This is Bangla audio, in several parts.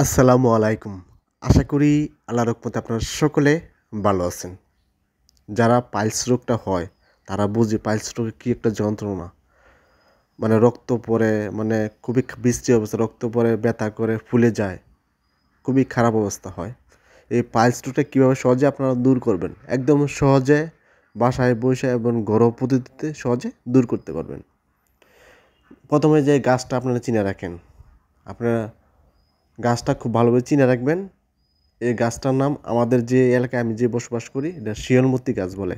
আসসালামু আলাইকুম আশা করি আল্লাহ রকমতে আপনারা সকলে ভালো আছেন যারা পাইলস রোগটা হয় তারা বুঝে পাইলস রোগে কী একটা যন্ত্রণা মানে রক্ত পরে মানে খুবই বৃষ্টি অবস্থা রক্ত পরে ব্যথা করে ফুলে যায় খুবই খারাপ অবস্থা হয় এই পাইলস রোগটা কীভাবে সহজে আপনারা দূর করবেন একদম সহজে বাসায় বসে এবং ঘরোয়া পদ্ধতিতে সহজে দূর করতে পারবেন প্রথমে যে গাছটা আপনারা চিনে রাখেন আপনারা গাছটা খুব ভালোভাবে চিনে রাখবেন এই গাছটার নাম আমাদের যে এলাকায় আমি যে বসবাস করি এটা শিয়নমূর্তি গাছ বলে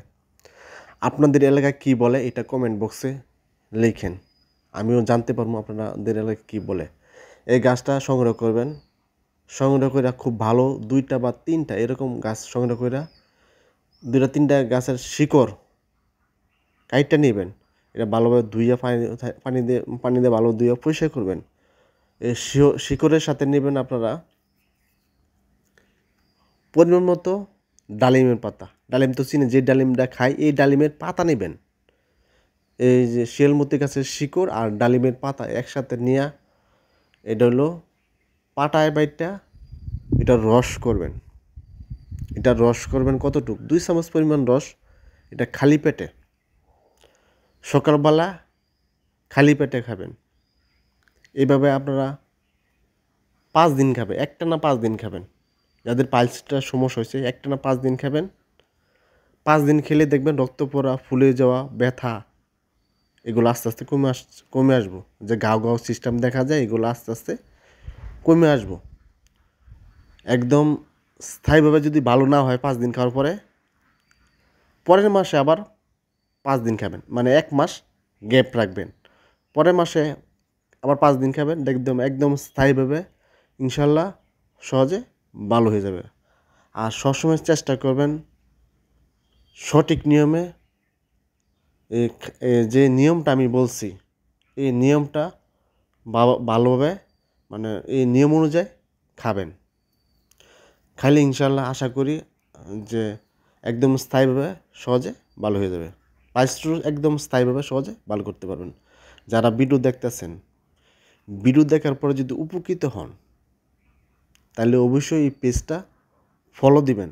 আপনাদের এলাকায় কি বলে এটা কমেন্ট বক্সে লিখেন আমিও জানতে পারবো আপনাদের এলাকায় কী বলে এই গাছটা সংগ্রহ করবেন সংগ্রহ করে খুব ভালো দুইটা বা তিনটা এরকম গাছ সংগ্রহ করে দুইটা তিনটা গাছের শিকড় কাইটটা নেবেন এটা ভালোভাবে ধুইয়া পানি পানি দিয়ে পানি দিয়ে ভালো ধুইয়া পরিষ্কার করবেন শিকড়ের সাথে নেবেন আপনারা পরিমাণ মতো ডালিমের পাতা ডালিম তো চিনে যে ডালিমটা খাই এই ডালিমের পাতা নেবেন এই যে শিয়ালমতি গাছের শিকড় আর ডালিমের পাতা একসাথে নেওয়া এটা হলো পাটায় বাইটটা এটা রস করবেন এটা রস করবেন কতটুক দুই চামচ পরিমাণ রস এটা খালি পেটে সকালবেলা খালি পেটে খাবেন এভাবে আপনারা পাঁচ দিন খাবে একটা না পাঁচ দিন খাবেন যাদের পাইলসটা সমস্যা হয়েছে একটা না পাঁচ দিন খাবেন পাঁচ দিন খেলে দেখবেন রক্ত পড়া ফুলে যাওয়া ব্যথা এগুলো আস্তে আস্তে কমে আস কমে আসবো যে গাও গাও সিস্টেম দেখা যায় এগুলো আস্তে আস্তে কমে আসবো একদম স্থায়ীভাবে যদি ভালো না হয় পাঁচ দিন খাওয়ার পরে পরের মাসে আবার পাঁচ দিন খাবেন মানে এক মাস গ্যাপ রাখবেন পরের মাসে আবার পাঁচ দিন খাবেন একদম একদম স্থায়ীভাবে ইনশাল্লাহ সহজে ভালো হয়ে যাবে আর সবসময় চেষ্টা করবেন সঠিক নিয়মে যে নিয়মটা আমি বলছি এই নিয়মটা ভালোভাবে মানে এই নিয়ম অনুযায়ী খাবেন খাইলে ইনশাল্লাহ আশা করি যে একদম স্থায়ীভাবে সহজে ভালো হয়ে যাবে পাইস্ট একদম স্থায়ীভাবে সহজে ভালো করতে পারবেন যারা ভিডিও দেখতেছেন ভিডিও দেখার পরে যদি উপকৃত হন তাহলে অবশ্যই এই পেজটা ফলো দিবেন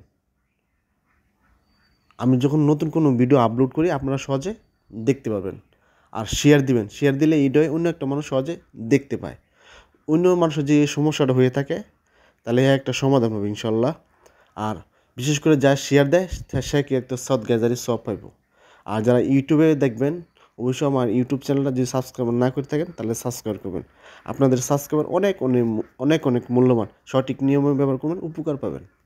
আমি যখন নতুন কোনো ভিডিও আপলোড করি আপনারা সহজে দেখতে পাবেন আর শেয়ার দিবেন শেয়ার দিলে এইটাই অন্য একটা মানুষ সহজে দেখতে পায় অন্য মানুষের যে সমস্যাটা হয়ে থাকে তাহলে একটা সমাধান হবে ইনশাল্লাহ আর বিশেষ করে যা শেয়ার দেয় সে কি একটা সৎ গ্যাজারি সব পাইব আর যারা ইউটিউবে দেখবেন অবশ্যই আমার ইউটিউব চ্যানেলটা যদি সাবস্ক্রাইব না করে থাকেন তাহলে সাবস্ক্রাইব করবেন আপনাদের সাবস্ক্রাইবার অনেক অনেক অনেক অনেক মূল্যবান সঠিক নিয়মে ব্যবহার করবেন উপকার পাবেন